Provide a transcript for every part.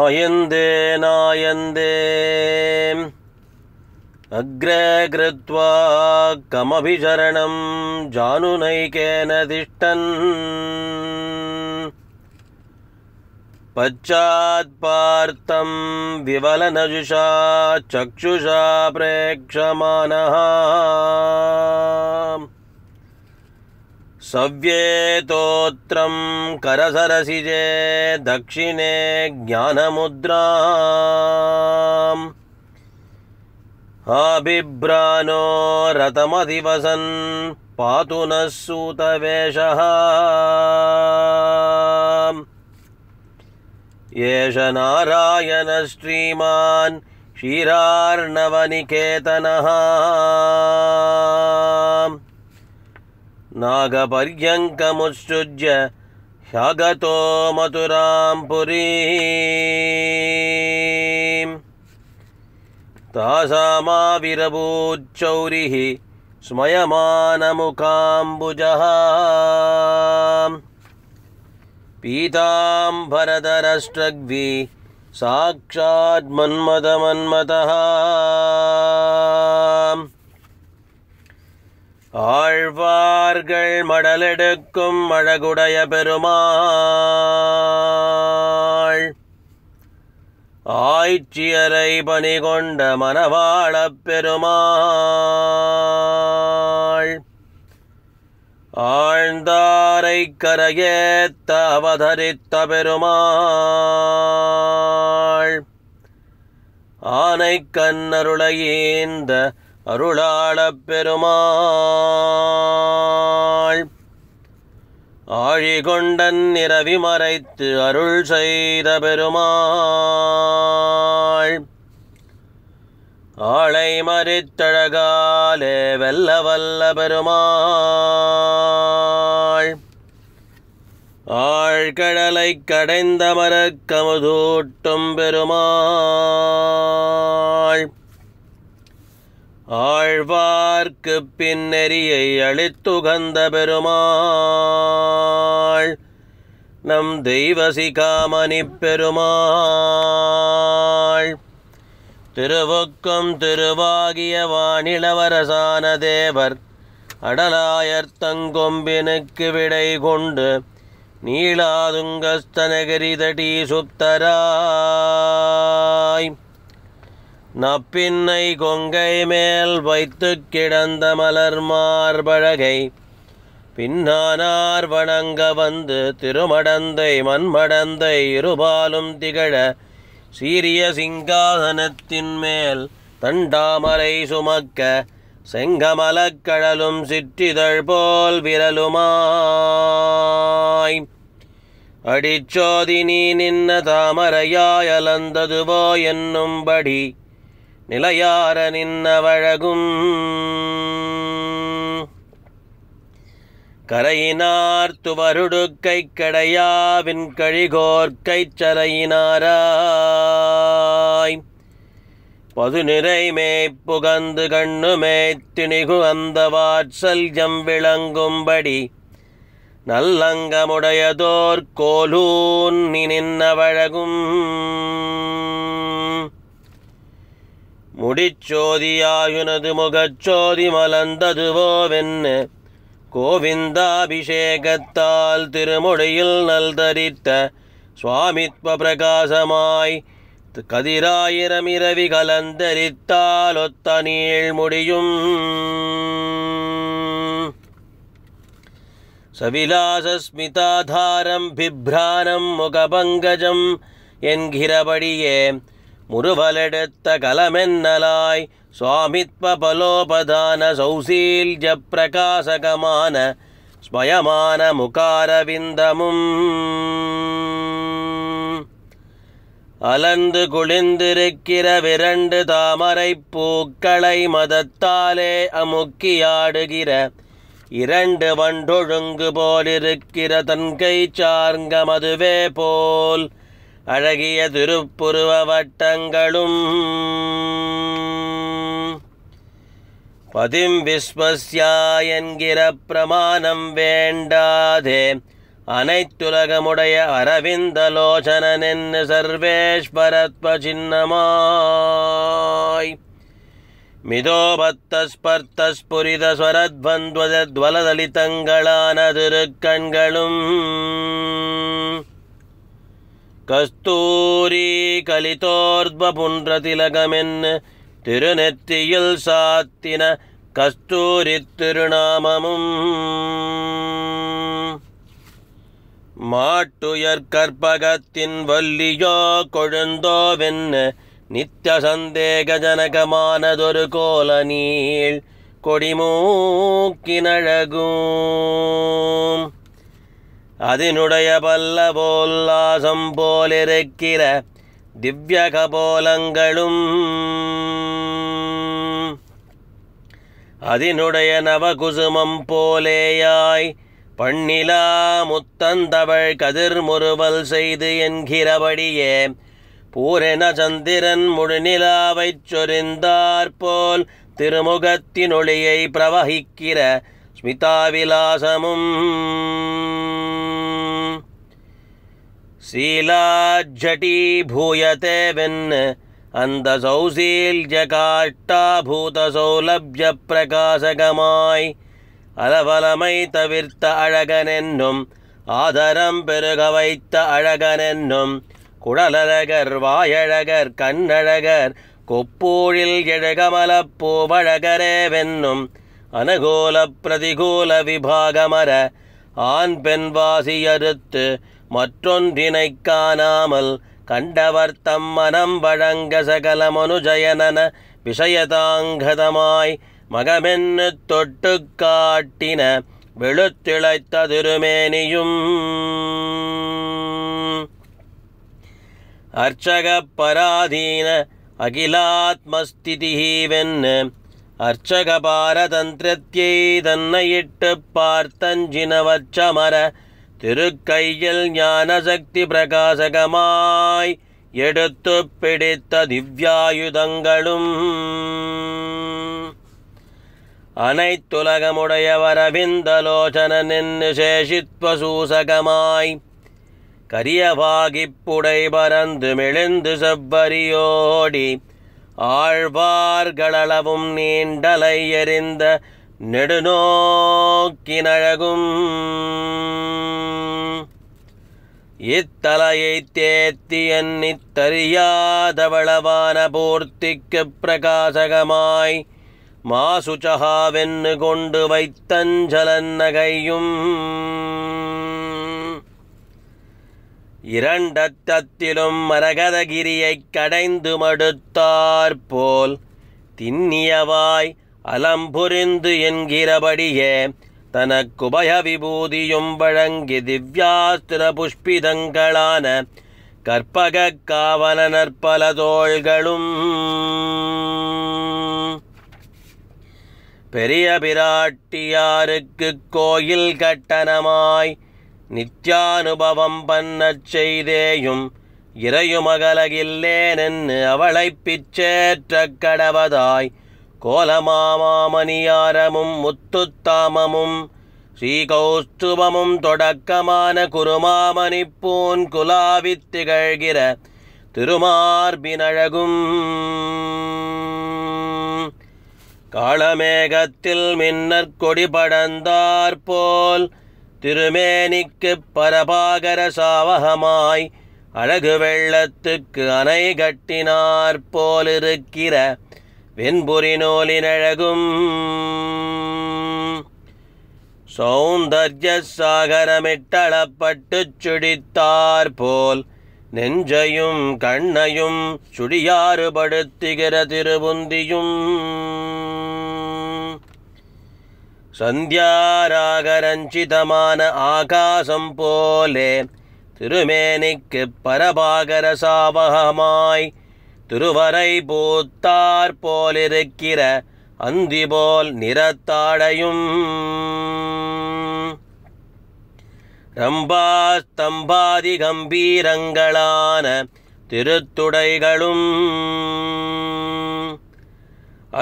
अयन्देनायन्दे अग्रे कृत्वा कमभिशरणं जानुनैकेन तिष्ठन् पश्चात्पार्थं विवलनजुषा चक्षुषा प्रेक्षमाणः सव्येतोत्रं करसरसिजे दक्षिणे ज्ञानमुद्राम् हाभिभ्रा रतमधिवसन् पातु नः सूतवेषः एष नारायणश्रीमान् नागपर्यङ्कमुत्सृज्य ह्यगतो मथुरां पुरीं तासामाविरभूच्चौरिः स्मयमानमुकाम्बुजः पीताम्बरधरष्टग्वि साक्षात् मन्मथमन्मतः ஆழ்வார்கள் மடலெடுக்கும் அழகுடைய பெருமாள் ஆய்ச்சியரை பணி கொண்ட மணவாழப் பெருமாள் ஆழ்ந்தாரை கரையேத்த அவதரித்த பெருமாள் ஆனை கண்ணருளையேந்த அருளாளப் பெருமாள் ஆழிகொண்டன் நிறவி மறைத்து அருள் செய்த பெருமாள் ஆளை மறித்தழகாலே வெல்ல வல்ல பெருமாள் ஆழ்கடலை கடைந்த மரக்கமுதூட்டும் பெருமாள் ஆழ்வார்க்கு பின்னெறியை அழித்துகந்த பெருமாள் நம் தெய்வசிகாமணி பெருமாள் திருவுக்கும் திருவாகிய வானிலவரசான தேவர் அடலாயர் தங்கொம்பினுக்கு விடை கொண்டு நீளாதுங்கஸ்தனகிரிதடி சுப்தராய் நப்பின்னை கொங்கை மேல் வைத்து கிடந்த மலர் மார்பழகை பின்னானார் வணங்க வந்து திருமடந்தை மண்மடந்தை இருபாலும் திகழ சீரிய சிங்காதனத்தின் மேல் தண்டாமலை சுமக்க செங்கமலக்கடலும் சிற்றிதழ் போல் விரலுமாய் அடிச்சோதினி நின்ன தாமரையாய் அலந்ததுவோ என்னும்படி நிலையார நின்னவழகும் கரையினார் துவருடுக்கை கடையாவின் கழிகோர்க்கை சலையினாராய் பதுநிறை மேய்ப்புகந்து கண்ணுமே திணிகு அந்த வாட்சல்யம் விளங்கும்படி நல்லங்கமுடையதோர் கோலூன் நின்னவழகும் முடிச்சோதியாயுனது முகச்சோதி மலர்ந்ததுவோவென்ன கோவிந்தாபிஷேகத்தால் திருமுடியில் நல்தரித்த சுவாமித்வ பிரகாசமாய் கதிராயிரமிரவி கலந்தரித்தால் ஒத்த நீள் முடியும் சவிலாசஸ்மிதாதாரம் பிப்ரானம் முகபங்கஜம் என்கிறபடியே முருவலெடுத்த கலமென்னலாய் சுவாமித்வ பலோபதான சௌசீல்ஜ பிரகாசகமான ஸ்மயமான முகாரவிந்தமும் அலந்து குளிந்திருக்கிற விரண்டு தாமரை பூக்களை மதத்தாலே அமுக்கியாடுகிற இரண்டு வண்டொழுங்கு போலிருக்கிற தன்கை சார்ங்க மதுவே போல் அழகிய திருப்புருவ வட்டங்களும் பதிம் விஸ்வஸ்யா என்கிற பிரமாணம் வேண்டாதே அனைத்துலகமுடைய அரவிந்த அரவிந்தலோச்சனனென்னு சர்வேஸ்வரத்வ சின்னமாய் மிதோபத்தஸ்பர்த்தஸ்புரித ஸ்வரத்வந்த்வலதலிதங்களான திருக்கண்களும் கஸ்தூரி கலிதோர்புன்ற திருநெத்தியில் சாத்தின கஸ்தூரி திருநாமமும் மாட்டுயர் கற்பகத்தின் வல்லியோ கொழுந்தோவென்ன நித்திய சந்தேக ஜனகமானதொரு கோல நீள் கொடிமூக்கினழகும் அதினுடைய பல்ல போல்லாசம் போலிருக்கிற திவ்ய கபோலங்களும் அதனுடைய நவகுசுமம் போலேயாய் பண்ணிலா முத்தந்தவள் கதிர்முறுவல் செய்து என்கிறபடியே பூரண சந்திரன் முழுநிலாவைச் சொரிந்தாற்போல் திருமுகத்தினொழியை பிரவகிக்கிற ஸ்மிதாவிலாசமும் शीलाज्झटीभूयते भिन्न அந்தசௌசீல்யகாட்டாபூதசௌலபியப்பிரகாசகமாய் அலவலமை தவிர்த்த அழகனென்னும் ஆதரம் பெருக வைத்த அழகனென்னும் குடலழகர் வாயழகர் கண்ணழகர் கொப்பூழில் எழுகமலப்பூவழகரேவென்னும் வென்னும் அனகோல பிரதிகூல விபாகமர ஆண் பெண் வாசியறுத்து மற்றொன்றினைக் காணாமல் கண்டவர் தம் மனம் வழங்க சகல விஷயதாங்கதமாய் மகமென்னு தொட்டு காட்டின வெளுத்திழைத்த திருமேனியும் அர்ச்சக பராதீன அகிலாத்மஸ்திதிவென்னு தன்னையிட்டு பார்த்தஞ்சினவச்சமர திருக்கையில் ஞானசக்தி பிரகாசகமாய் எடுத்து பிடித்த திவ்யாயுதங்களும் அனைத்துலகமுடைய அனைத்துலகமுடையவரவிந்தலோச்சன நின்று சேஷித்வசூசகமாய் கரியவாகிப்புடை பறந்து மெழுந்து செவ்வரியோடி ஆழ்வார்களவும் நீண்டலை எறிந்த நெடுநோக்கினழகும் இத்தலையை தேத்தி எண்ணித்தறியாதவளவான பூர்த்திக்கு பிரகாசகமாய் மாசுச்சகாவென்னு கொண்டு வைத்தஞ்சலன் நகையும் இரண்டத்திலும் மரகதகிரியைக் கடைந்து மடுத்தாற்போல் திண்ணியவாய் அலம்புரிந்து என்கிறபடியே தனக்குபய விபூதியும் வழங்கி திவ்யாஸ்திர புஷ்பிதங்களான கற்பக காவலனர் பல தோள்களும் பெரிய பிராட்டியாருக்கு கோயில் கட்டணமாய் நித்யானுபவம் பண்ணச் செய்தேயும் இறையுமகலகில்லேனென்னு அவளை பிச்சேற்ற கடவதாய் கோலமாமாமணியாரமும் முத்துத்தாமமும் ஸ்ரீகௌஸ்துபமும் தொடக்கமான குருமாமணிப்பூன் குலாவித் திகழ்கிற திருமார்பினழகும் காளமேகத்தில் மின்னற்கொடி படந்தாற்போல் போல் திருமேனிக்குப் பரபாகர சாவகமாய் அழகு வெள்ளத்துக்கு அணை கட்டினார் போலிருக்கிற வெண்புரி நூலினழகும் சௌந்தர்ய சாகரமிட்டளப்பட்டு சுடித்தார் போல் நெஞ்சையும் கண்ணையும் சுடியாறுபடுத்துகிற திருபுந்தியும் சந்தியாராகரஞ்சிதமான ஆகாசம் போலே திருமேனிக்கு பரபாகர சாவகமாய் திருவரை பூத்தார் போலிருக்கிற அந்தி போல் நிறத்தாடையும் ரம்பாஸ்தம்பாதி கம்பீரங்களான திருத்துடைகளும்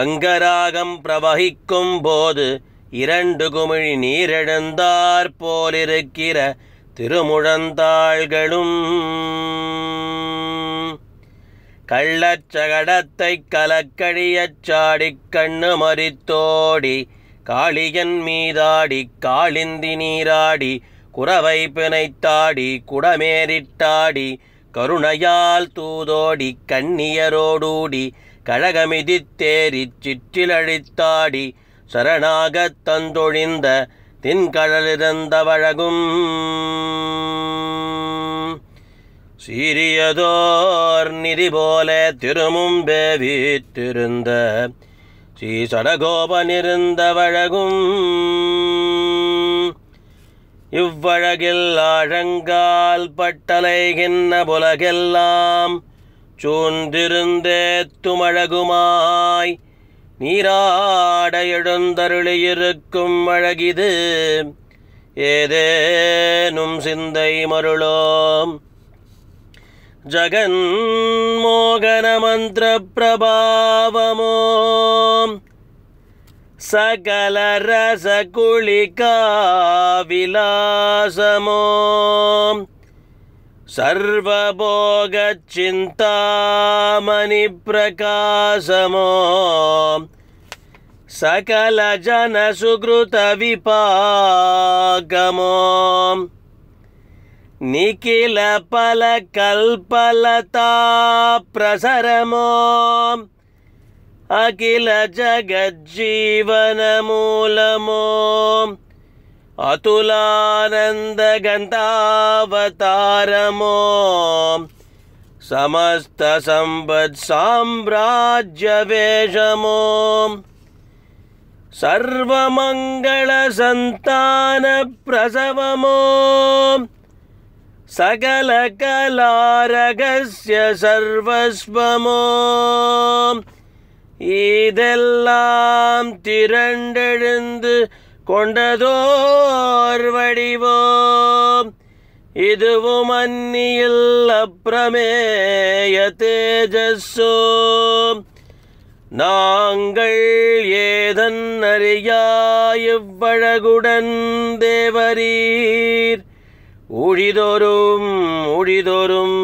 அங்கராகம் பிரவகிக்கும் போது இரண்டு குமிழி நீரிழந்தார் போலிருக்கிற திருமுழந்தாள்களும் கள்ளச்சகடத்தை கலக்கழியச் சாடிக் கண்ணு மறித்தோடி காளியன் மீதாடி காளிந்தி நீராடி குறவை பிணைத்தாடி குடமேறிட்டாடி கருணையால் தூதோடி கண்ணியரோடூடி கழகமிதித்தேறிச் சிற்றிலழித்தாடி சரணாகத் தந்தொழிந்த தின்கடலிருந்தவழகும் சீரியதோர் நிதி போல திருமும்பே வீற்றிருந்த ஸ்ரீ சடகோபனிருந்தவழகும் இவ்வழகில் ஆழங்கால் பட்டலைகின்ற புலகெல்லாம் சூழ்ந்திருந்தே துமழகுமாய் நீராட எழுந்தருளியிருக்கும் அழகிது ஏதேனும் சிந்தை மருளோம் ஜகன்மோகன மந்திர பிரபாவமோம் சகல ரச குளிகா விலாசமோ सर्वभोगचिन्तामणिप्रकाशमो सकलजनसुकृतविपागमो निखिलफलकल्पलताप्रसरमो अखिलजगज्जीवनमूलमो अतुलानन्द गन्धावतारमो समस्तसम्पत्साम्राज्यवेषमो सर्वमङ्गलसन्तानप्रसवमो சகலகலாரகசிய சர்வஸ்வமோ இதெல்லாம் திரண்டெழுந்து கொண்டதோர் வடிவோம் இதுவும் அந்நியில் அப்ரமேய தேஜஸ்ஸோம் நாங்கள் ஏதன் அறியா இவ்வழகுடன் தேவரீர் உழிதோறும் உழிதோறும்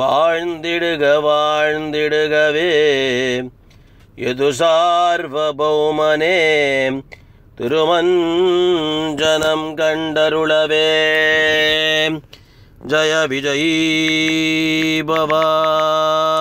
வாழ்ந்திடுக வாழ்ந்திடுகவே எது சார்வபௌமனே रुमन् जनं जय विजयी भवा